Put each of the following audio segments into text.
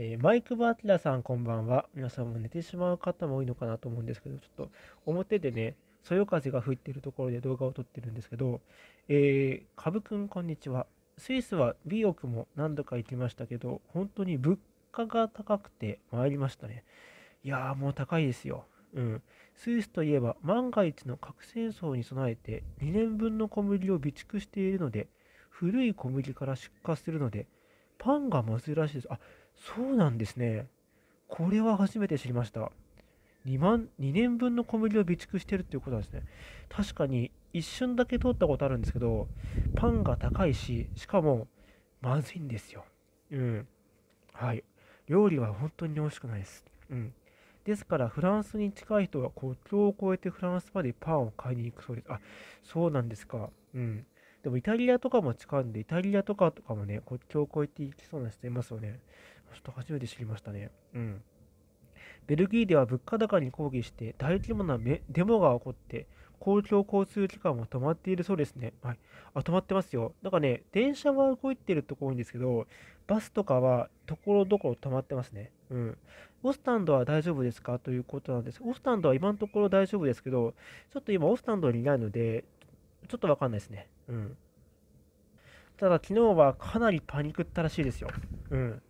えー、マイク・バーティラさん、こんばんは。皆さんも寝てしまう方も多いのかなと思うんですけど、ちょっと表でね、そよ風が吹いてるところで動画を撮ってるんですけど、えー、ぶくん、こんにちは。スイスは美翼も何度か行きましたけど、本当に物価が高くて参りましたね。いやー、もう高いですよ。うん。スイスといえば、万が一の核戦争に備えて、2年分の小麦を備蓄しているので、古い小麦から出荷するので、パンが珍しいです。あ、そうなんですね。これは初めて知りました。2万、2年分の小麦を備蓄してるっていうことなんですね。確かに、一瞬だけ通ったことあるんですけど、パンが高いし、しかも、まずいんですよ。うん。はい。料理は本当に美味しくないです。うん。ですから、フランスに近い人は国境を越えてフランスまでパンを買いに行くそうです。あ、そうなんですか。うん。でも、イタリアとかも近いんで、イタリアとかとかもね、国境を越えて行きそうな人いますよね。ちょっと初めて知りましたね。うん。ベルギーでは物価高に抗議して大規模なデモが起こって、公共交通機関も止まっているそうですね。はい。あ、止まってますよ。なんかね、電車は動いてるとこ多いんですけど、バスとかはところどころ止まってますね。うん。オスタンドは大丈夫ですかということなんです。オスタンドは今のところ大丈夫ですけど、ちょっと今オスタンドにいないので、ちょっとわかんないですね。うん。ただ昨日はかなりパニックったらしいですよ。うん。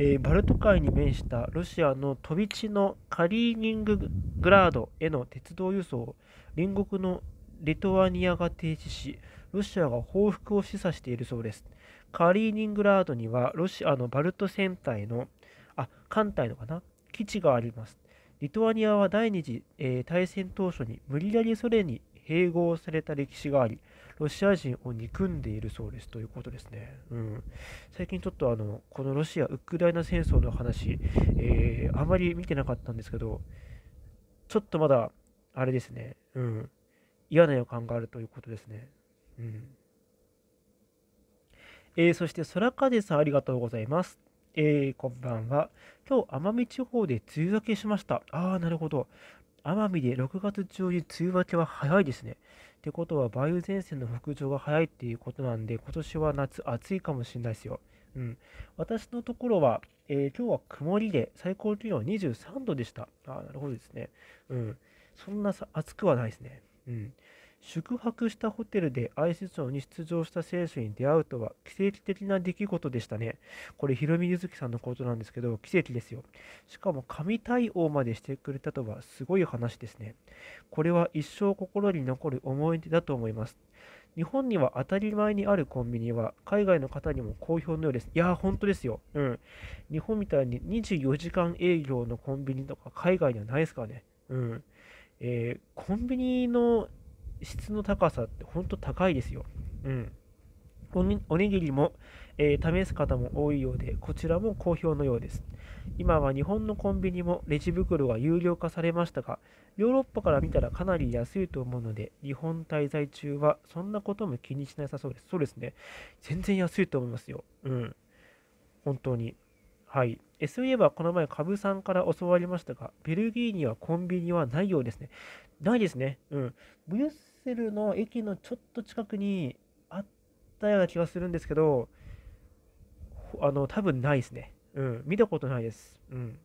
えー、バルト海に面したロシアの飛び地のカリーニングラードへの鉄道輸送を隣国のリトアニアが停止しロシアが報復を示唆しているそうですカリーニングラードにはロシアのバルト船隊のあ艦隊のかな基地がありますリトアニアは第二次、えー、大戦当初に無理やりソ連に併合された歴史がありロシア人を憎んでいるそうですということですね。うん、最近ちょっとあのこのロシア・ウクライナ戦争の話、えー、あまり見てなかったんですけど、ちょっとまだ、あれですね、うん、嫌な予感があるということですね。うんえー、そして、空風さん、ありがとうございます。えー、こんばんは。今日、奄美地方で梅雨明けしました。ああ、なるほど。奄美で6月中に梅雨明けは早いですね。ってことは、梅雨前線の北上が早いっていうことなんで、今年は夏暑いかもしれないですよ。うん、私のところは、えー、今日は曇りで、最高気温は23度でした。あなるほどですね。うん、そんな暑くはないですね。うん、宿泊したホテルでアイスショーに出場した選手に出会うとは奇跡的な出来事でしたね。これ、ひろみゆずきさんのことなんですけど、奇跡ですよ。しかも、神対応までしてくれたとはすごい話ですね。これは一生心に残る思い出だと思います。日本には当たり前にあるコンビニは海外の方にも好評のようです。いやー、本当ですよ。うん。日本みたいに24時間営業のコンビニとか海外にはないですからね。うん。えー、コンビニの質の高さって本当高いですよ。うんおにおにぎりも、えー、試す方も多いようで、こちらも好評のようです。今は日本のコンビニもレジ袋が有料化されましたが、ヨーロッパから見たらかなり安いと思うので、日本滞在中はそんなことも気にしなさそうです。そうですね。全然安いと思いますよ。うん。本当に。はい。そういえば、この前、カブさんから教わりましたが、ベルギーにはコンビニはないようですね。ないですね。うん。ブリュッセルの駅のちょっと近くにあったような気がするんですけど、あの、多分ないですね。うん、見たことないです。うん。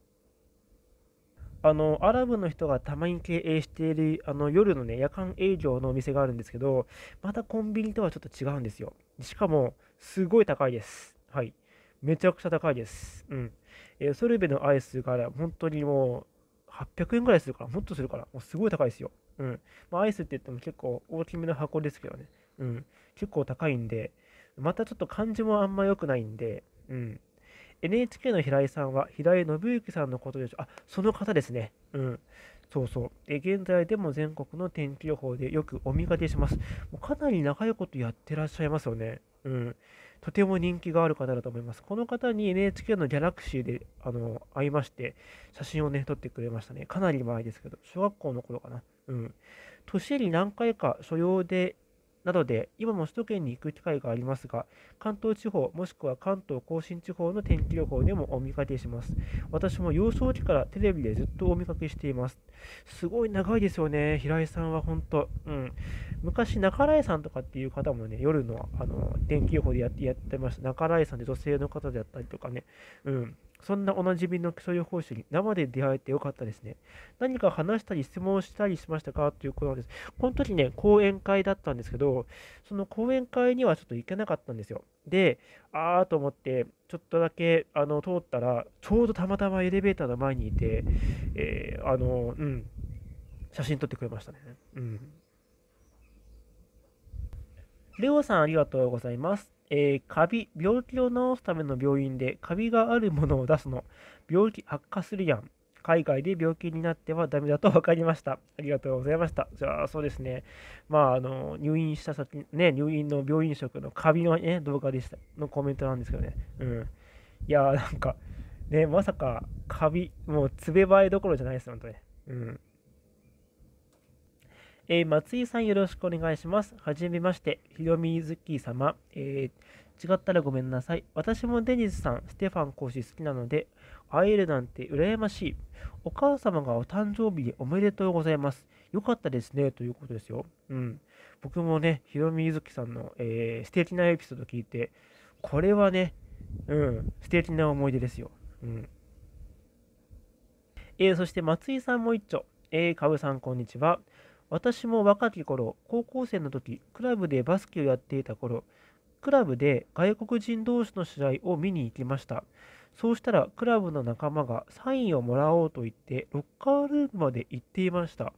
あの、アラブの人がたまに経営している、あの、夜のね、夜間営業のお店があるんですけど、またコンビニとはちょっと違うんですよ。しかも、すごい高いです。はい。めちゃくちゃ高いです。うん。えー、ソルベのアイスが本当にもう、800円ぐらいするから、もっとするから、もうすごい高いですよ。うん。まあ、アイスって言っても結構大きめの箱ですけどね。うん。結構高いんで、またちょっと感じもあんま良くないんで、うん。NHK の平井さんは平井信之さんのことでしょ。あ、その方ですね。うん。そうそう。え、現在でも全国の天気予報でよくお見かけします。もうかなり長いことやってらっしゃいますよね。うん。とても人気がある方だと思います。この方に NHK のギャラクシーであの会いまして、写真をね、撮ってくれましたね。かなり前ですけど、小学校の頃かな。うん。年に何回か所用でなどで、今も首都圏に行く機会がありますが、関東地方、もしくは関東甲信地方の天気予報でもお見かけします。私も幼少期からテレビでずっとお見かけしています。すごい長いですよね、平井さんは本当。うん。昔、中井さんとかっていう方もね、夜のあの天気予報でやってやってました。中井さんで女性の方であったりとかね。うん。そんなおなじみの気象予報士に生で出会えてよかったですね。何か話したり質問したりしましたかということなんです。この時ね、講演会だったんですけど、その講演会にはちょっと行けなかったんですよ。で、あーと思って、ちょっとだけあの通ったら、ちょうどたまたまエレベーターの前にいて、えー、あの、うん、写真撮ってくれましたね。うん。レオさん、ありがとうございます。えー、カビ、病気を治すための病院でカビがあるものを出すの。病気悪化するやん。海外で病気になってはダメだと分かりました。ありがとうございました。じゃあ、そうですね。まあ、あの、入院した先、ね、入院の病院食のカビのね、動画でした、のコメントなんですけどね。うん。いやー、なんか、ね、まさか、カビ、もう、つべばえどころじゃないです、本当に。うん。えー、松井さんよろしくお願いします。はじめまして、ひろみずき様、えー、違ったらごめんなさい。私もデニスさん、ステファン講師好きなので、会えるなんて羨ましい。お母様がお誕生日おめでとうございます。よかったですね、ということですよ。うん。僕もね、ひろみゆずきさんの、えー、素敵なエピソード聞いて、これはね、うん、素敵な思い出ですよ。うん。えー、そして松井さんも一丁。えー、かぶさん、こんにちは。私も若き頃、高校生の時、クラブでバスケをやっていた頃、クラブで外国人同士の試合を見に行きました。そうしたらクラブの仲間がサインをもらおうと言ってロッカールームまで行っていました。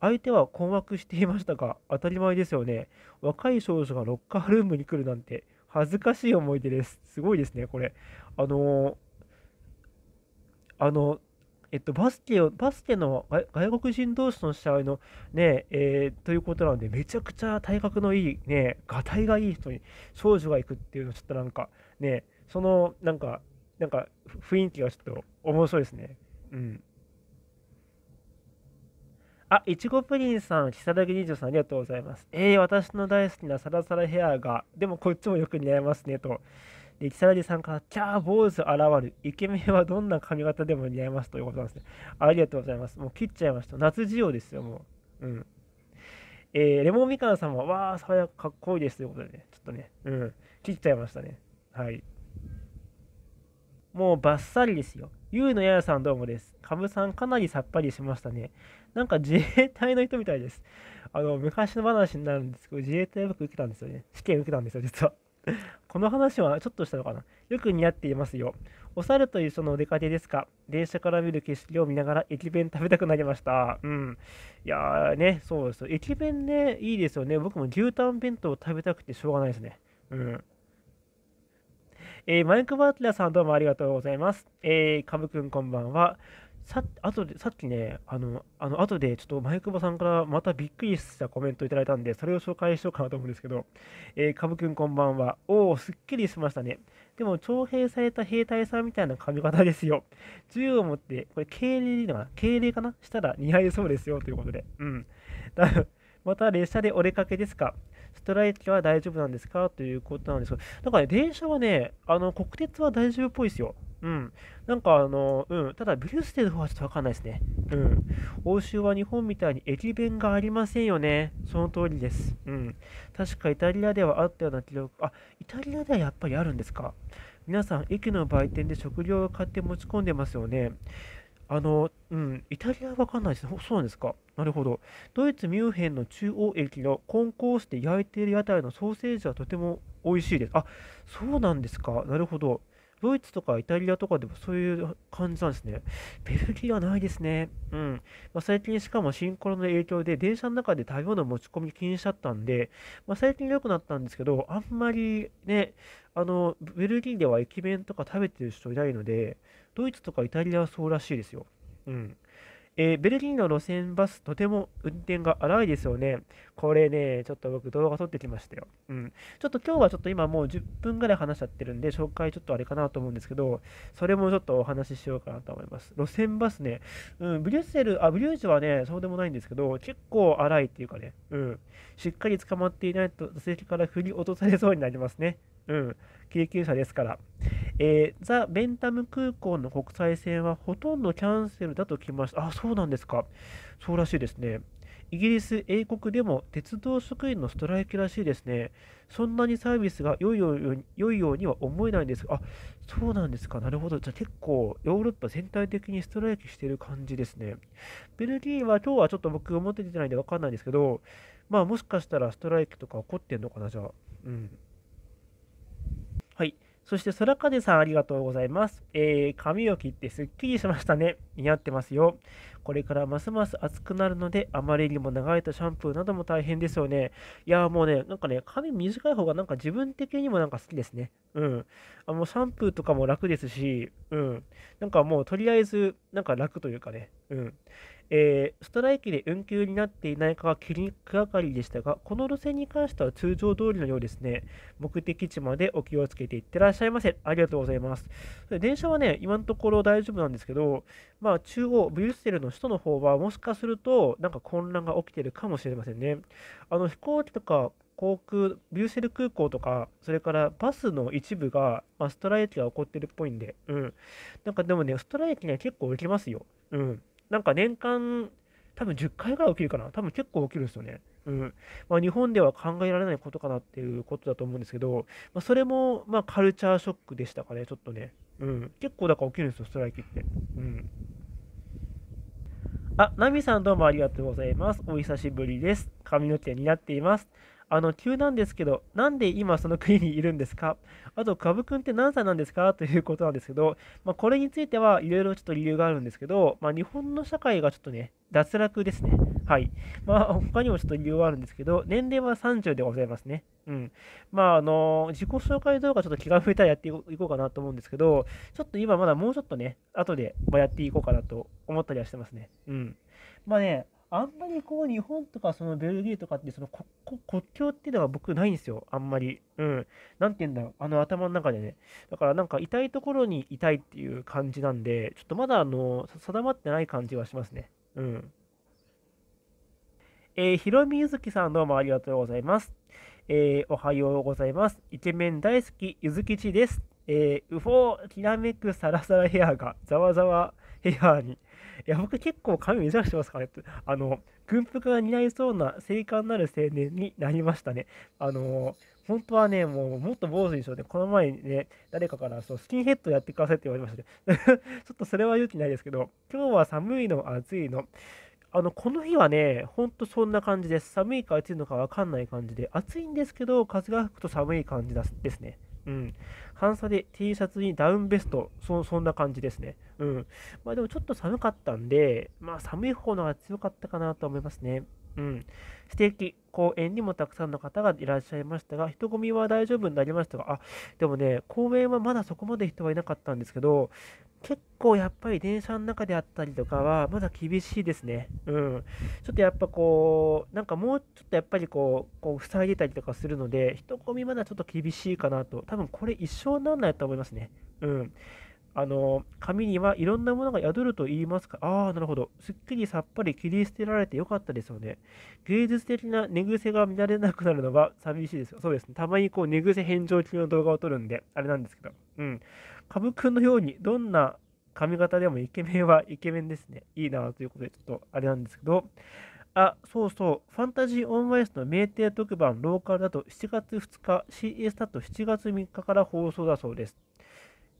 相手は困惑していましたが当たり前ですよね。若い少女がロッカールームに来るなんて恥ずかしい思い出です。すごいですね、これ。あのー、あの、えっと、バスケを、バスケの外国人同士の試合のね、えー、ということなので、めちゃくちゃ体格のいい、ね、がたいがいい人に少女が行くっていうの、ちょっとなんか、ね、その、なんか、なんか雰囲気がちょっと面白いですね。うん。あ、いちごプリンさん、木らぎさんありがとうございます。えー、私の大好きなサラサラヘアが、でもこっちもよく似合いますね、と。え木更津さんから、キャー坊主現る、イケメンはどんな髪型でも似合いますということなんですね。ありがとうございます。もう切っちゃいました。夏仕様ですよ、もう。うん。えー、レモンみかんさんは、わー、爽やかかっこいいですということでね、ちょっとね、うん、切っちゃいましたね。はい。もうバッサリですよ。ゆうのややさんどうもです。かぶさんかなりさっぱりしましたね。なんか自衛隊の人みたいです。あの、昔の話になるんですけど、自衛隊く受けたんですよね。試験受けたんですよ、実は。この話はちょっとしたのかなよく似合っていますよ。お猿と一緒のお出かけですか電車から見る景色を見ながら駅弁食べたくなりました。うん。いやーね、そうですよ。駅弁ね、いいですよね。僕も牛タン弁当を食べたくてしょうがないですね。うん。えー、マイク・バーテラさんどうもありがとうございます。えー、カブくんこんばんは。さあとでさっきね、あの、あの後でちょっと前久保さんからまたびっくりしたコメントいただいたんで、それを紹介しようかなと思うんですけど、えー、ぶくんこんばんは。おお、すっきりしましたね。でも、徴兵された兵隊さんみたいな髪型ですよ。銃を持って、これ、敬礼いいかな敬礼かなしたら似合いそうですよ、ということで。うん。だまた列車でお出かけですかストライキは大丈夫なんですかということなんですけど、なんかね、電車はね、あの、国鉄は大丈夫っぽいですよ。うん。なんかあの、うん。ただ、ブュッスルの方はちょっとわかんないですね。うん。欧州は日本みたいに駅弁がありませんよね。その通りです。うん。確かイタリアではあったような記録、あ、イタリアではやっぱりあるんですか。皆さん、駅の売店で食料を買って持ち込んでますよね。あの、うん、イタリアはわかんないですね。そうなんですか。なるほど。ドイツ・ミュンヘンの中央駅のコンコースで焼いている屋台のソーセージはとても美味しいです。あ、そうなんですか。なるほど。ドイツとかイタリアとかでもそういう感じなんですね。ベルギーはないですね。うん。まあ、最近しかもシンコロの影響で電車の中で食べ物持ち込み禁止しちゃったんで、まあ、最近良くなったんですけど、あんまりね、あの、ベルギーでは駅弁とか食べてる人いないので、ドイツとかイタリアはそうらしいですよ。うん。えー、ベルギーの路線バス、とても運転が荒いですよね。これね、ちょっと僕動画撮ってきましたよ。うん。ちょっと今日はちょっと今もう10分ぐらい話しちゃってるんで、紹介ちょっとあれかなと思うんですけど、それもちょっとお話ししようかなと思います。路線バスね、うん、ブリュッセル、あ、ブリュージュはね、そうでもないんですけど、結構荒いっていうかね、うん。しっかり捕まっていないと座席から振り落とされそうになりますね。うん、救急車ですから。えー、ザ・ベンタム空港の国際線はほとんどキャンセルだときました。あ、そうなんですか。そうらしいですね。イギリス、英国でも鉄道職員のストライキらしいですね。そんなにサービスが良いようには思えないんですが、あ、そうなんですか。なるほど。じゃあ結構ヨーロッパ全体的にストライキしてる感じですね。ベルギーは今日はちょっと僕表出てないんでわかんないんですけど、まあもしかしたらストライキとか起こってんのかな、じゃあ。うん。はい。そして、空風さん、ありがとうございます。えー、髪を切ってすっきりしましたね。似合ってますよ。これからますます暑くなるので、あまりにも長いとシャンプーなども大変ですよね。いや、もうね、なんかね、髪短い方がなんか自分的にもなんか好きですね。うん。あもうシャンプーとかも楽ですし、うん。なんかもう、とりあえず、なんか楽というかね、うん。えー、ストライキで運休になっていないかは気にかかりでしたが、この路線に関しては通常通りのようですね。目的地までお気をつけていってらっしゃいませ。ありがとうございます。電車はね、今のところ大丈夫なんですけど、まあ、中央、ブリュッセルの首都の方は、もしかすると、なんか混乱が起きてるかもしれませんね。あの飛行機とか航空、ビュッセル空港とか、それからバスの一部が、まあ、ストライキが起こってるっぽいんで、うん。なんかでもね、ストライキね、結構起きますよ。うん。なんか年間、多分10回ぐらい起きるかな。多分結構起きるんですよね。うんまあ、日本では考えられないことかなっていうことだと思うんですけど、まあ、それもまあカルチャーショックでしたかね、ちょっとね。うん、結構だから起きるんですよ、ストライキって。うんあ、ナミさんどうもありがとうございます。お久しぶりです。髪の毛になっています。あの、急なんですけど、なんで今その国にいるんですかあと、カブ君って何歳なんですかということなんですけど、まあ、これについてはいろいろちょっと理由があるんですけど、まあ、日本の社会がちょっとね、脱落ですね。はい。まあ、他にもちょっと理由はあるんですけど、年齢は30でございますね。うん。まあ、あのー、自己紹介動画ちょっと気が増えたらやっていこうかなと思うんですけど、ちょっと今まだもうちょっとね、後でやっていこうかなと思ったりはしてますね。うん。まあね、あんまりこう日本とかそのベルギーとかってその国境っていうのは僕ないんですよ、あんまり。うん。なんて言うんだろう、あの頭の中でね。だからなんか痛いところに痛いっていう感じなんで、ちょっとまだあの定まってない感じはしますね。うん。えー、ひろみゆずきさんどうもありがとうございます。えー、おはようございます。イケメン大好き、ゆずきちです。えー、うほう、きらめくサラサラヘアがざわざわヘアに。や、僕結構髪目指してますからね。あの、軍服が似合いそうな精悍なる青年になりましたね。あの、本当はね、もうもっと坊主にしようね。この前にね、誰かからそうスキンヘッドやってくださいって言われましたね。ちょっとそれは勇気ないですけど、今日は寒いの、暑いの。あの、この日はね、ほんとそんな感じです。寒いか暑いのかわかんない感じで、暑いんですけど、風が吹くと寒い感じですね。うん。半袖 T シャツにダウンベスト、そそんな感じですね。うん。まあでもちょっと寒かったんで、まあ寒い方のが強かったかなと思いますね。うん。素敵公園にもたくさんの方がいらっしゃいましたが、人混みは大丈夫になりましたが、あ、でもね、公園はまだそこまで人はいなかったんですけど、結構やっぱり電車の中であったりとかは、まだ厳しいですね。うん。ちょっとやっぱこう、なんかもうちょっとやっぱりこう、こう塞いでたりとかするので、人混みまだちょっと厳しいかなと、多分これ一生になんないと思いますね。うん。あの紙にはいろんなものが宿ると言いますか、ああ、なるほど、すっきりさっぱり切り捨てられてよかったですよね。芸術的な寝癖が見られなくなるのは寂しいですよ。そうですね、たまにこう寝癖返上級の動画を撮るんで、あれなんですけど、うん。株くんのように、どんな髪型でもイケメンはイケメンですね。いいなということで、ちょっとあれなんですけど、あ、そうそう、ファンタジーオンワイスの名店特番ローカルだと7月2日、CS だと7月3日から放送だそうです。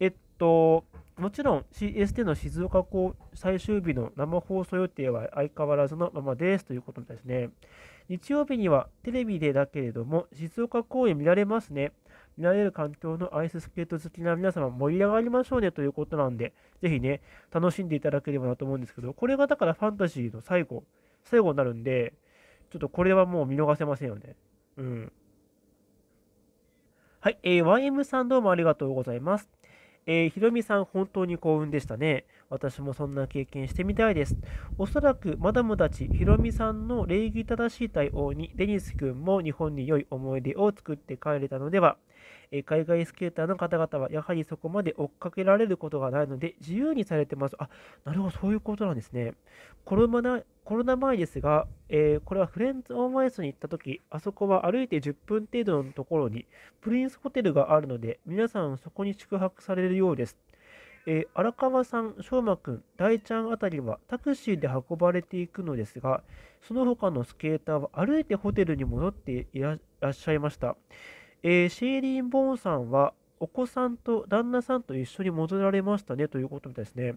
えっと、もちろん CS での静岡港最終日の生放送予定は相変わらずのままですということですね。日曜日にはテレビでだけれども、静岡公演見られますね。見られる環境のアイススケート好きな皆様盛り上がりましょうねということなんで、ぜひね、楽しんでいただければなと思うんですけど、これがだからファンタジーの最後、最後になるんで、ちょっとこれはもう見逃せませんよね。うん。はい、えー、YM さんどうもありがとうございます。えー、ひろみさん本当に幸運でしたね。私もそんな経験してみたいです。おそらくマダムたち、ひろみさんの礼儀正しい対応に、デニス君も日本に良い思い出を作って帰れたのでは。え海外スケーターの方々はやはりそこまで追っかけられることがないので自由にされてます。あ、なるほど、そういうことなんですね。コロナコロナ前ですが、えー、これはフレンズ・オン・ワイスに行った時、あそこは歩いて10分程度のところにプリンスホテルがあるので、皆さんそこに宿泊されるようです。えー、荒川さん、翔馬くん、大ちゃんあたりはタクシーで運ばれていくのですが、その他のスケーターは歩いてホテルに戻っていらっしゃいました。えー、シェーリーン・ボーンさんはお子さんと旦那さんと一緒に戻られましたねということみたいですね。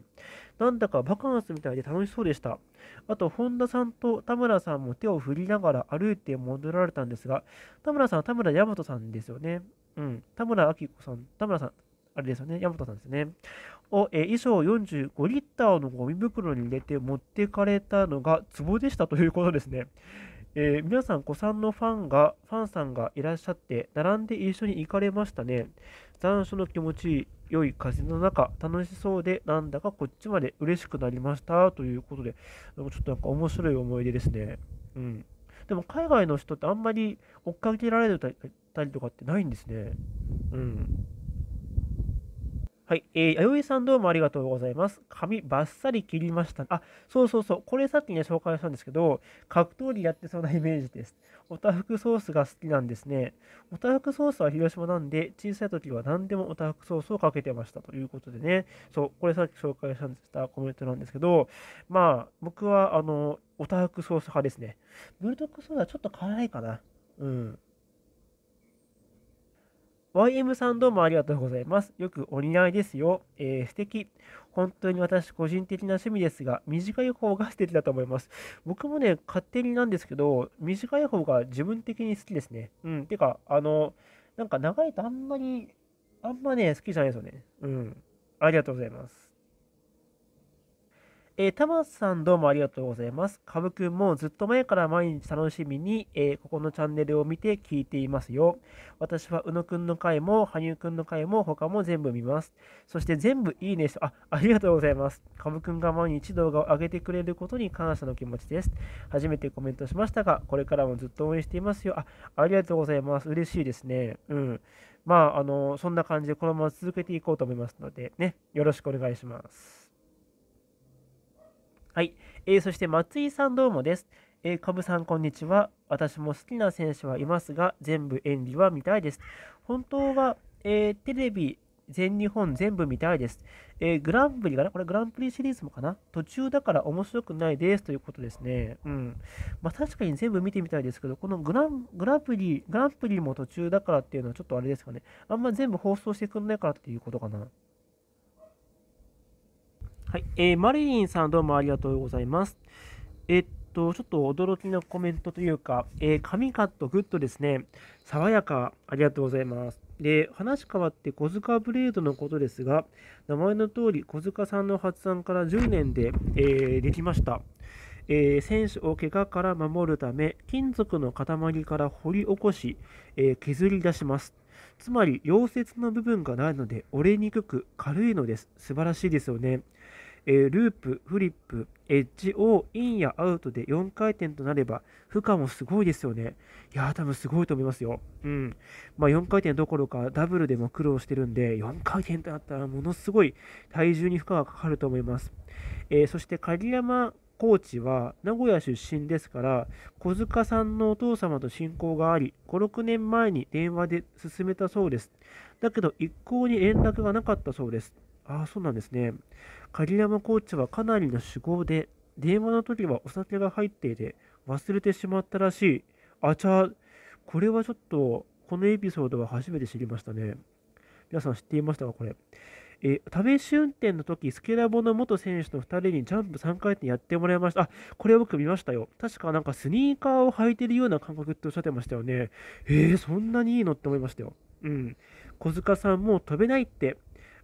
なんだかバカンスみたいで楽しそうでした。あと、本田さんと田村さんも手を振りながら歩いて戻られたんですが、田村さんは田村大和さんですよね。うん、田村明子さん、田村さん、あれですよね、大和さんですね。を、え衣装45リッターのゴミ袋に入れて持ってかれたのが壺でしたということですね。えー、皆さん、子さんのファンが、ファンさんがいらっしゃって、並んで一緒に行かれましたね。残暑の気持ち良い風の中、楽しそうで、なんだかこっちまで嬉しくなりました。ということで、ちょっとなんか面白い思い出ですね。うん。でも、海外の人ってあんまり追っかけられたりとかってないんですね。うん。はい。えー、弥生さんどうもありがとうございます。髪バッサリ切りました。あ、そうそうそう。これさっきね、紹介したんですけど、格闘技やってそうなイメージです。おたふくソースが好きなんですね。おたふくソースは広島なんで、小さい時は何でもおたふくソースをかけてましたということでね。そう、これさっき紹介したコメントなんですけど、まあ、僕は、あの、おたふくソース派ですね。ブルドックソースはちょっと辛いかな。うん。YM さんどうもありがとうございます。よくお似合いですよ。えー、素敵。本当に私個人的な趣味ですが、短い方が素敵だと思います。僕もね、勝手になんですけど、短い方が自分的に好きですね。うん。てか、あの、なんか長いとあんまり、あんまね、好きじゃないですよね。うん。ありがとうございます。えー、タマさんどうもありがとうございます。かぶくんもずっと前から毎日楽しみに、えー、ここのチャンネルを見て聞いていますよ。私は宇野くんの回も、羽生くんの回も、他も全部見ます。そして全部いいねしあ、ありがとうございます。かぶくんが毎日動画を上げてくれることに感謝の気持ちです。初めてコメントしましたが、これからもずっと応援していますよ。あ、ありがとうございます。嬉しいですね。うん。まあ、あの、そんな感じでこのまま続けていこうと思いますので、ね、よろしくお願いします。はい。えー、そして松井さんどうもです。えー、株さんこんにちは。私も好きな選手はいますが、全部演技は見たいです。本当は、えー、テレビ、全日本全部見たいです。えー、グランプリかなこれグランプリシリーズもかな途中だから面白くないですということですね。うん。まあ確かに全部見てみたいですけど、このグラン、グランプリ、グランプリも途中だからっていうのはちょっとあれですかね。あんま全部放送してくんないからっていうことかな。はい、えー、マリリンさんどうもありがとうございます。えっと、ちょっと驚きのコメントというか、えー、髪カットグッドですね。爽やか、ありがとうございます。で、話変わって小塚ブレードのことですが、名前の通り小塚さんの発案から10年で、えー、できました。えー、選手を怪我から守るため、金属の塊から掘り起こし、えー、削り出します。つまり、溶接の部分がないので折れにくく軽いのです。素晴らしいですよね。えー、ループ、フリップ、エッジをインやアウトで4回転となれば、負荷もすごいですよね。いやー、多分すごいと思いますよ。うん。まあ、4回転どころかダブルでも苦労してるんで、4回転となったらものすごい体重に負荷がかかると思います。えー、そして鍵山コーチは名古屋出身ですから、小塚さんのお父様と親交があり、5、6年前に電話で進めたそうです。だけど一向に連絡がなかったそうです。ああ、そうなんですね。鍵山コーチはかなりの手豪で、電話の時はお酒が入っていて、忘れてしまったらしい。あちゃ、これはちょっと、このエピソードは初めて知りましたね。皆さん知っていましたか、これ。え試し運転の時スケラボの元選手の2人にジャンプ3回転やってもらいました。あ、これ僕見ましたよ。確かなんかスニーカーを履いてるような感覚っておっしゃってましたよね。えー、そんなにいいのって思いましたよ。うん。小塚さんも飛べないって、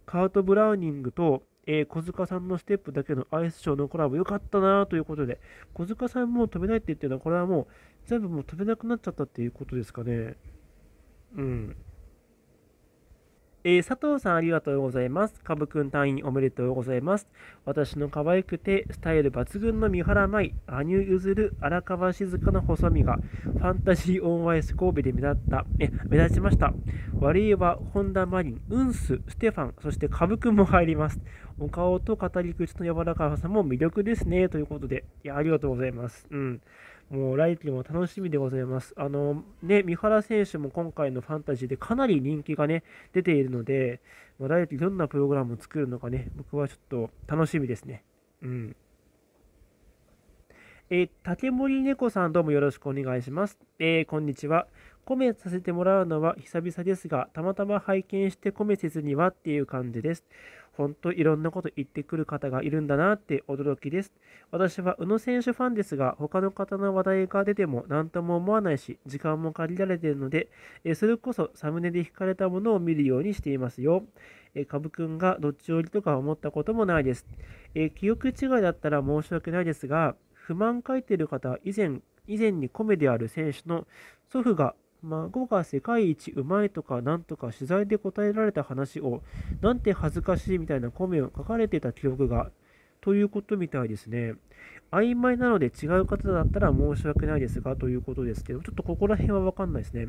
カート・ブラウニングとえー、小塚さんのステップだけのアイスショーのコラボ良かったなということで、小塚さんも飛べないって言ってるのは、これはもう全部もう飛べなくなっちゃったっていうことですかね。うん。えー、佐藤さんありがとうございます。カブくん隊員おめでとうございます。私の可愛くてスタイル抜群の三原舞、羽生結弦、荒川静香の細身が、ファンタジーオンワイス神戸で目立った、え目立ちました。悪いは本田マリン、ウンス、ステファン、そしてカブくんも入ります。お顔と語り口の柔らかさも魅力ですね。ということで、いや、ありがとうございます。うん。もう来季も楽しみでございます。あの、ね、三原選手も今回のファンタジーでかなり人気がね、出ているので、まあ、来季どんなプログラムを作るのかね、僕はちょっと楽しみですね。うん。え竹森猫さんどうもよろしくお願いします。えー、こんにちは。コメさせてもらうのは久々ですが、たまたま拝見してコメせずにはっていう感じです。本当いろんなこと言ってくる方がいるんだなって驚きです。私は宇野選手ファンですが、他の方の話題が出ても何とも思わないし、時間も限られているので、えそれこそサムネで引かれたものを見るようにしていますよ。え株くんがどっち寄りとか思ったこともないです。え記憶違いだったら申し訳ないですが、不満書いてる方は以前以前にコメである選手の祖父が孫が世界一うまいとかなんとか取材で答えられた話をなんて恥ずかしいみたいなコメを書かれてた記憶がということみたいですね。曖昧なので違う方だったら申し訳ないですがということですけど、ちょっとここら辺はわかんないですね。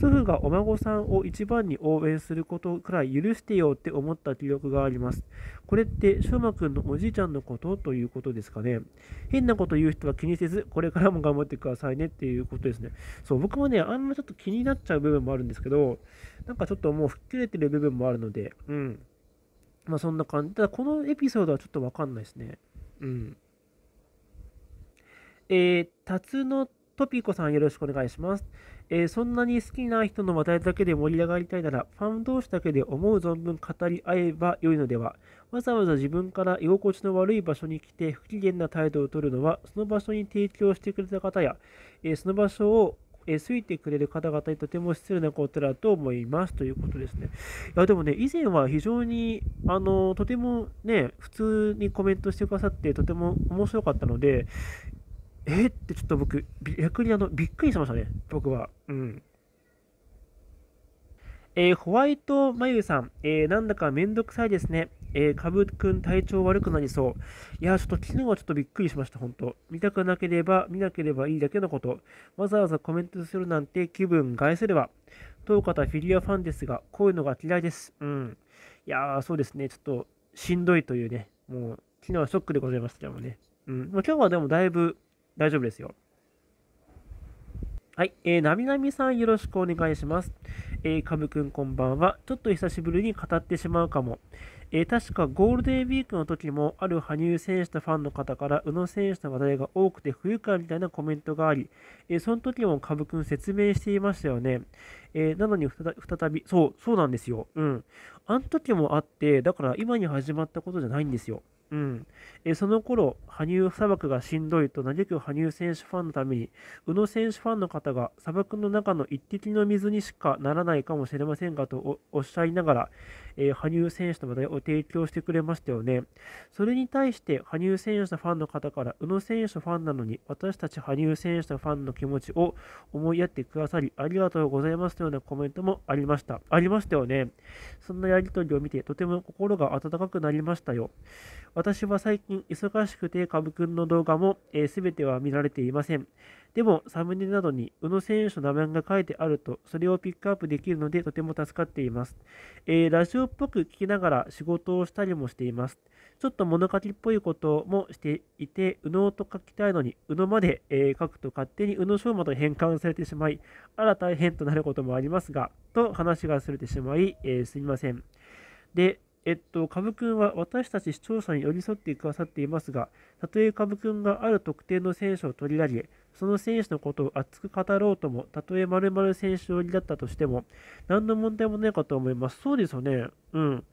祖父がお孫さんを一番に応援することくらい許してよって思った記憶があります。これって、しょうまくんのおじいちゃんのことということですかね。変なこと言う人は気にせず、これからも頑張ってくださいねっていうことですね。そう、僕もね、あんまちょっと気になっちゃう部分もあるんですけど、なんかちょっともう吹っ切れてる部分もあるので、うん。まあそんな感じ。ただこのエピソードはちょっとわかんないですね。うん。えー、ツノトピコさんよろしくお願いします。えー、そんなに好きな人の話題だけで盛り上がりたいなら、ファン同士だけで思う存分語り合えば良いのでは。わざわざ自分から居心地の悪い場所に来て不機嫌な態度をとるのは、その場所に提供してくれた方や、えー、その場所をえー、過ぎてくれる方々にとても失礼なことだと思いますということですね。いや、でもね、以前は非常に、あの、とてもね、普通にコメントしてくださって、とても面白かったので、えー、ってちょっと僕、逆にあの、びっくりしましたね、僕は。うん。えー、ホワイトまゆさん、えー、なんだかめんどくさいですね。えー、株くん体調悪くなりそう。いや、ちょっと昨日はちょっとびっくりしました、本当見たくなければ、見なければいいだけのこと。わざわざコメントするなんて気分害せれば。当方フィギュアファンですが、こういうのが嫌いです。うん。いやー、そうですね、ちょっとしんどいというね、もう、昨日はショックでございましたけどもね。うん。ま今日はでもだいぶ大丈夫ですよ。はい、えー、なみなみさんよろしくお願いします。えー、かぶくんこんばんは。ちょっと久しぶりに語ってしまうかも。えー、確かゴールデンウィークの時もある羽生選手とファンの方から宇野選手の話題が多くて不愉快みたいなコメントがあり、えー、その時も株君説明していましたよね。えー、なのに再び、そう、そうなんですよ。うん。あの時もあって、だから今に始まったことじゃないんですよ。うん、えその頃羽生砂漠がしんどいと嘆く羽生選手ファンのために宇野選手ファンの方が砂漠の中の一滴の水にしかならないかもしれませんがとおっしゃいながら、えー、羽生選手の話題を提供してくれましたよねそれに対して羽生選手のファンの方から宇野選手ファンなのに私たち羽生選手のファンの気持ちを思いやってくださりありがとうございますというようなコメントもありましたありましたよねそんなやり取りを見てとても心が温かくなりましたよ私は最近忙しくてカブくんの動画も、えー、全ては見られていません。でも、サムネなどに宇野選手の名前が書いてあると、それをピックアップできるのでとても助かっています。えー、ラジオっぽく聞きながら仕事をしたりもしています。ちょっと物書きっぽいこともしていて、宇野と書きたいのに、宇野まで、えー、書くと勝手に宇野昌磨と変換されてしまい、あら大変となることもありますが、と話が逸れてしまい、えー、すみません。で、えっと、株君は私たち視聴者に寄り添ってくださっていますが、たとえ株君がある特定の選手を取り上げ、その選手のことを熱く語ろうとも、たとえ丸々選手寄りだったとしても、何の問題もないかと思います。そうですよね。うん。